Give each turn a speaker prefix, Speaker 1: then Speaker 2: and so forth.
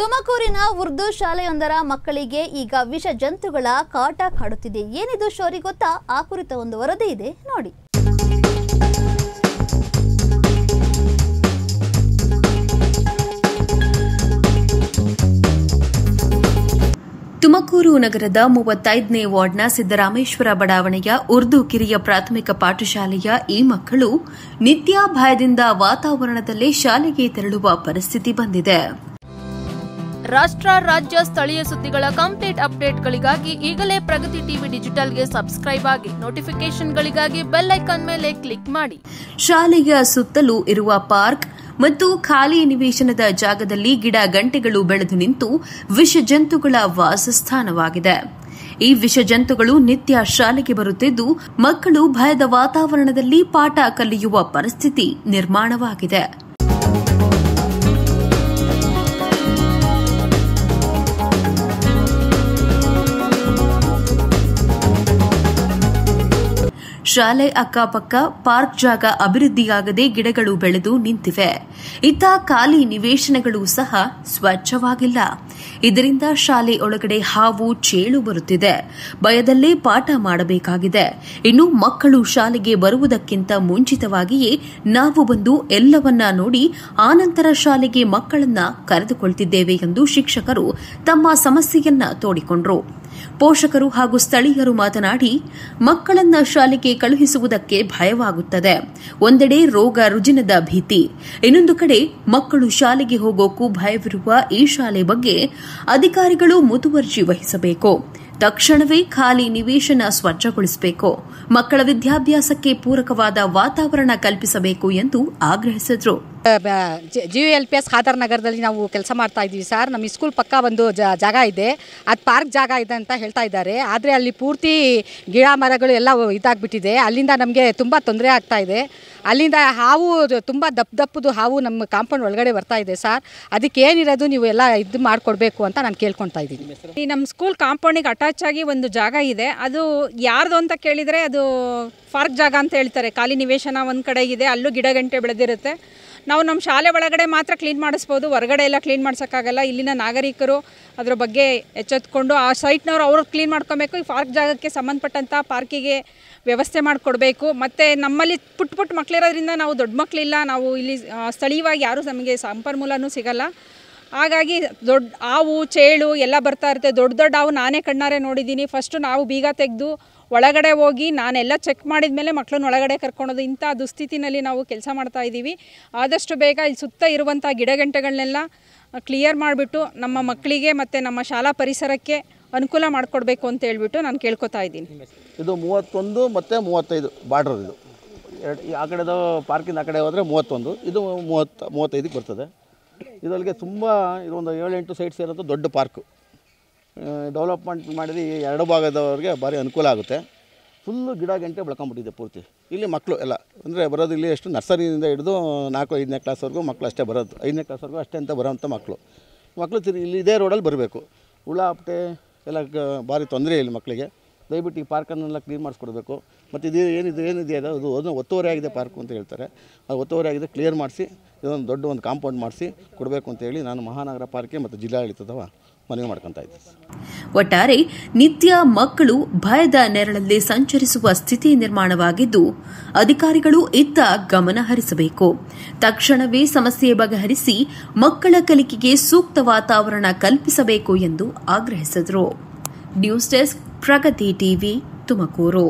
Speaker 1: ತುಮಕೂರಿನ ಉರ್ದು ಶಾಲೆಯೊಂದರ ಮಕ್ಕಳಿಗೆ ಈಗ ವಿಷ ಜಂತುಗಳ ಕಾಟ ಕಾಡುತ್ತಿದೆ ಏನಿದು ಶೋರಿ ಗೊತ್ತಾ ಆ ಕುರಿತ ಒಂದು ವರದಿ ಇದೆ ನೋಡಿ ತುಮಕೂರು ನಗರದ ಮೂವತ್ತೈದನೇ ವಾರ್ಡ್ನ ಸಿದ್ದರಾಮೇಶ್ವರ ಬಡಾವಣೆಯ ಉರ್ದು ಕಿರಿಯ ಪ್ರಾಥಮಿಕ ಪಾಠಶಾಲೆಯ ಈ ಮಕ್ಕಳು ನಿತ್ಯ ಭಯದಿಂದ ವಾತಾವರಣದಲ್ಲಿ ಶಾಲೆಗೆ ತೆರಳುವ ಪರಿಸ್ಥಿತಿ ಬಂದಿದೆ ರಾಷ್ಟ್ರ ರಾಜ್ಯ ಸ್ಥಳೀಯ ಸುದ್ದಿಗಳ ಕಂಪ್ಲೀಟ್ ಅಪ್ಡೇಟ್ಗಳಿಗಾಗಿ ಈಗಲೇ ಪ್ರಗತಿ ಟಿವಿ ಡಿಜಿಟಲ್ಗೆ ಸಬ್ಸ್ಕ್ರೈಬ್ ಆಗಿ ನೋಟಿಫಿಕೇಶನ್ಗಳಿಗಾಗಿ ಬೆಲ್ ಐಕಾನ್ ಮೇಲೆ ಕ್ಲಿಕ್ ಮಾಡಿ ಶಾಲೆಯ ಸುತ್ತಲೂ ಇರುವ ಪಾರ್ಕ್ ಮತ್ತು ಖಾಲಿ ನಿವೇಶನದ ಜಾಗದಲ್ಲಿ ಗಿಡ ಗಂಟೆಗಳು ಬೆಳೆದು ನಿಂತು ವಿಷ ಜಂತುಗಳ ವಾಸಸ್ಥಾನವಾಗಿದೆ ಈ ವಿಷ ಜಂತುಗಳು ನಿತ್ಯ ಶಾಲೆಗೆ ಬರುತ್ತಿದ್ದು ಮಕ್ಕಳು ಭಯದ ವಾತಾವರಣದಲ್ಲಿ ಪಾಠ ಕಲಿಯುವ ಪರಿಸ್ಥಿತಿ ನಿರ್ಮಾಣವಾಗಿದೆ ಶಾಲೆ ಅಕ್ಕಪಕ್ಕ ಪಾರ್ಕ್ ಜಾಗ ಅಭಿವೃದ್ಧಿಯಾಗದೆ ಗಿಡಗಳು ಬೆಳೆದು ನಿಂತಿವೆ ಇತ್ತ ಖಾಲಿ ನಿವೇಶನಗಳು ಸಹ ಸ್ವಚ್ಛವಾಗಿಲ್ಲ ಇದರಿಂದ ಶಾಲೆ ಒಳಗಡೆ ಹಾವು ಚೇಳು ಬರುತ್ತಿದೆ ಭಯದಲ್ಲೇ ಪಾಠ ಮಾಡಬೇಕಾಗಿದೆ ಇನ್ನು ಮಕ್ಕಳು ಶಾಲೆಗೆ ಬರುವುದಕ್ಕಿಂತ ಮುಂಚಿತವಾಗಿಯೇ ನಾವು ಬಂದು ಎಲ್ಲವನ್ನ ನೋಡಿ ಆನಂತರ ಶಾಲೆಗೆ ಮಕ್ಕಳನ್ನ ಕರೆದುಕೊಳ್ತಿದ್ದೇವೆ ಎಂದು ಶಿಕ್ಷಕರು ತಮ್ಮ ಸಮಸ್ಯೆಯನ್ನ ತೋಡಿಕೊಂಡರು ಪೋಷಕರು ಹಾಗೂ ಸ್ಥಳೀಯರು ಮಾತನಾಡಿ ಮಕ್ಕಳನ್ನ ಶಾಲೆಗೆ ಕಳುಹಿಸುವುದಕ್ಕೆ ಭಯವಾಗುತ್ತದೆ ಒಂದೆಡೆ ರೋಗ ರುಜಿನದ ಭೀತಿ ಇನ್ನೊಂದು ಕಡೆ ಮಕ್ಕಳು ಶಾಲೆಗೆ ಹೋಗೋಕ್ಕೂ ಭಯವಿರುವ ಈ ಶಾಲೆ ಬಗ್ಗೆ ಅಧಿಕಾರಿಗಳು ಮುತುವರ್ಜಿ ವಹಿಸಬೇಕು ತಕ್ಷಣವೇ ಖಾಲಿ ನಿವೇಶನ ಸ್ವಚ್ಛಗೊಳಿಸಬೇಕು ಮಕ್ಕಳ ವಿದ್ಯಾಭ್ಯಾಸಕ್ಕೆ ಪೂರಕವಾದ ವಾತಾವರಣ ಕಲ್ಪಿಸಬೇಕು ಎಂದು ಆಗ್ರಹಿಸಿದರು
Speaker 2: G U L P S Khader ನಗರದಲ್ಲಿ ನಾವು ಕೆಲಸ ಮಾಡ್ತಾ ಇದ್ದೀವಿ ಸರ್ ನಮ್ಮ ಸ್ಕೂಲ್ ಪಕ್ಕ ಒಂದು ಜಾಗ ಇದೆ ಅದು ಪಾರ್ಕ್ ಜಾಗ ಇದೆ ಅಂತ ಹೇಳ್ತಾ ಇದ್ದಾರೆ ಆದರೆ ಅಲ್ಲಿ ಪೂರ್ತಿ ಗಿಡ ಮರಗಳು ಎಲ್ಲ ಇದಾಗ್ಬಿಟ್ಟಿದೆ ಅಲ್ಲಿಂದ ನಮಗೆ ತುಂಬ ತೊಂದರೆ ಆಗ್ತಾ ಇದೆ ಅಲ್ಲಿಂದ ಹಾವು ತುಂಬ ದಪ್ಪ ದಪ್ಪದು ಹಾವು ನಮ್ಮ ಕಾಂಪೌಂಡ್ ಒಳಗಡೆ ಬರ್ತಾ ಇದೆ ಸರ್ ಅದಕ್ಕೆ ಏನಿರೋದು ನೀವು ಎಲ್ಲ ಇದು ಮಾಡಿಕೊಡ್ಬೇಕು ಅಂತ ನಾನು ಕೇಳ್ಕೊತಾ ಇದ್ದೀನಿ
Speaker 3: ಈ ನಮ್ಮ ಸ್ಕೂಲ್ ಕಾಂಪೌಂಡಿಗೆ ಅಟ್ಯಾಚ್ ಆಗಿ ಒಂದು ಜಾಗ ಇದೆ ಅದು ಯಾರ್ದು ಅಂತ ಕೇಳಿದರೆ ಅದು ಪಾರ್ಕ್ ಜಾಗ ಅಂತ ಹೇಳ್ತಾರೆ ಖಾಲಿ ನಿವೇಶನ ಒಂದು ಕಡೆ ಇದೆ ಅಲ್ಲೂ ಗಿಡ ಗಂಟೆ ಬೆಳೆದಿರುತ್ತೆ ನಾವು ನಮ್ಮ ಶಾಲೆ ಒಳಗಡೆ ಮಾತ್ರ ಕ್ಲೀನ್ ಮಾಡಿಸ್ಬೋದು ಹೊರಗಡೆ ಎಲ್ಲ ಕ್ಲೀನ್ ಮಾಡ್ಸೋಕ್ಕಾಗಲ್ಲ ಇಲ್ಲಿನ ನಾಗರಿಕರು ಅದರ ಬಗ್ಗೆ ಎಚ್ಚೆತ್ಕೊಂಡು ಆ ಸೈಟ್ನವ್ರು ಅವರು ಕ್ಲೀನ್ ಮಾಡ್ಕೊಬೇಕು ಈ ಪಾರ್ಕ್ ಜಾಗಕ್ಕೆ ಸಂಬಂಧಪಟ್ಟಂಥ ಪಾರ್ಕಿಗೆ ವ್ಯವಸ್ಥೆ ಮಾಡಿಕೊಡ್ಬೇಕು ಮತ್ತು ನಮ್ಮಲ್ಲಿ ಪುಟ್ಟ ಪುಟ್ಟ ಮಕ್ಕಳಿರೋದ್ರಿಂದ ನಾವು ದೊಡ್ಡ ಮಕ್ಕಳಿಲ್ಲ ನಾವು ಇಲ್ಲಿ ಸ್ಥಳೀಯವಾಗಿ ಯಾರೂ ನಮಗೆ ಸಂಪನ್ಮೂಲನೂ ಸಿಗಲ್ಲ ಹಾಗಾಗಿ ದೊಡ್ಡ ಹಾವು ಚೇಳು ಎಲ್ಲ ಬರ್ತಾ ಇರುತ್ತೆ ದೊಡ್ಡ ದೊಡ್ಡ ಹಾವು ನಾನೇ ಕಣ್ಣಾರೆ ನೋಡಿದ್ದೀನಿ ಫಸ್ಟು ನಾವು ಬೀಗ ತೆಗೆದು ಒಳಗಡೆ ಹೋಗಿ ನಾನೆಲ್ಲ ಚೆಕ್ ಮಾಡಿದ ಮೇಲೆ ಮಕ್ಕಳನ್ನ ಒಳಗಡೆ ಕರ್ಕೊಳೋದು ಇಂಥ ದುಸ್ಥಿತಿನಲ್ಲಿ ನಾವು ಕೆಲಸ ಮಾಡ್ತಾ ಇದ್ದೀವಿ ಆದಷ್ಟು ಬೇಗ ಇಲ್ಲಿ ಸುತ್ತ ಇರುವಂಥ ಗಿಡಗಂಟೆಗಳನ್ನೆಲ್ಲ ಕ್ಲಿಯರ್ ಮಾಡಿಬಿಟ್ಟು ನಮ್ಮ ಮಕ್ಕಳಿಗೆ ಮತ್ತು ನಮ್ಮ ಶಾಲಾ ಪರಿಸರಕ್ಕೆ ಅನುಕೂಲ ಮಾಡಿಕೊಡ್ಬೇಕು ಅಂತ ಹೇಳ್ಬಿಟ್ಟು ನಾನು ಕೇಳ್ಕೊತಾ
Speaker 4: ಇದ್ದೀನಿ ಇದು ಮೂವತ್ತೊಂದು ಮತ್ತು ಮೂವತ್ತೈದು ಬಾರ್ಡರ್ ಇದು ಎರಡು ಆ ಕಡೆದು ಪಾರ್ಕಿಂದ ಆ ಕಡೆ ಹೋದರೆ ಮೂವತ್ತೊಂದು ಇದು ಮೂವತ್ತು ಮೂವತ್ತೈದಕ್ಕೆ ಬರ್ತದೆ ಇದರಲ್ಲಿಗೆ ತುಂಬ ಇದೊಂದು ಏಳೆಂಟು ಸೈಟ್ಸ್ ಇರೋದು ದೊಡ್ಡ ಪಾರ್ಕು ಡೆವಲಪ್ಮೆಂಟ್ ಮಾಡಿದ್ರೆ ಈ ಎರಡು ಭಾಗದವ್ರಿಗೆ ಭಾರಿ ಅನುಕೂಲ ಆಗುತ್ತೆ ಫುಲ್ಲು ಗಿಡ ಗಂಟೆ ಬೆಳ್ಕೊಂಬಿಟ್ಟಿದೆ ಪೂರ್ತಿ ಇಲ್ಲಿ ಮಕ್ಕಳು ಎಲ್ಲ ಅಂದರೆ ಬರೋದು ಇಲ್ಲಿ ಎಷ್ಟು ನರ್ಸರಿಯಿಂದ ಹಿಡಿದು ನಾಲ್ಕು ಐದನೇ ಕ್ಲಾಸ್ವರೆಗೂ ಮಕ್ಕಳು ಅಷ್ಟೇ ಬರೋದು ಐದನೇ ಕ್ಲಾಸ್ವರೆಗೂ ಅಷ್ಟೇ ಅಂತ ಬರೋವಂಥ ಮಕ್ಕಳು ಮಕ್ಕಳು ತಿರುಗಿ ಇಲ್ಲಿ ಇದೇ ರೋಡಲ್ಲಿ ಬರಬೇಕು ಹುಳ ಅಪ್ಟೆ ಎಲ್ಲ ಭಾರಿ ತೊಂದರೆ ಇಲ್ಲಿ ಮಕ್ಕಳಿಗೆ ದಯವಿಟ್ಟು ಈ ಪಾರ್ಕನ್ನೆಲ್ಲ ಕ್ಲೀನ್ ಮಾಡಿಸ್ಕೊಡ್ಬೇಕು ಮತ್ತು ಇದು ಏನಿದೆ ಏನಿದೆ ಅದು ಅದು ಅದನ್ನು ಒತ್ತುವರಿ ಆಗಿದೆ ಪಾರ್ಕು ಅಂತ ಹೇಳ್ತಾರೆ ಅದು ಒತ್ತುವರಿ ಆಗಿದೆ ಕ್ಲಿಯರ್ ಮಾಡಿಸಿ ಇದೊಂದು ದೊಡ್ಡ ಒಂದು ಕಾಂಪೌಂಡ್ ಮಾಡಿಸಿ ಕೊಡಬೇಕು ಅಂತೇಳಿ ನಾನು ಮಹಾನಗರ ಪಾಲಿಕೆ ಮತ್ತು ಜಿಲ್ಲಾಡಳಿತದವ ಮನವಿ
Speaker 1: ಒಟ್ಟಾರೆ ನಿತ್ಯ ಮಕ್ಕಳು ಭಯದ ನೆರಳಲ್ಲಿ ಸಂಚರಿಸುವ ಸ್ಥಿತಿ ನಿರ್ಮಾಣವಾಗಿದ್ದು ಅಧಿಕಾರಿಗಳು ಇತ್ತ ಗಮನ ಹರಿಸಬೇಕು ತಕ್ಷಣವೇ ಸಮಸ್ಯೆ ಬಗೆಹರಿಸಿ ಮಕ್ಕಳ ಕಲಿಕೆಗೆ ಸೂಕ್ತ ವಾತಾವರಣ ಕಲ್ಪಿಸಬೇಕು ಎಂದು ಆಗ್ರಹಿಸಿದರು news desk Pragati TV Tumakuru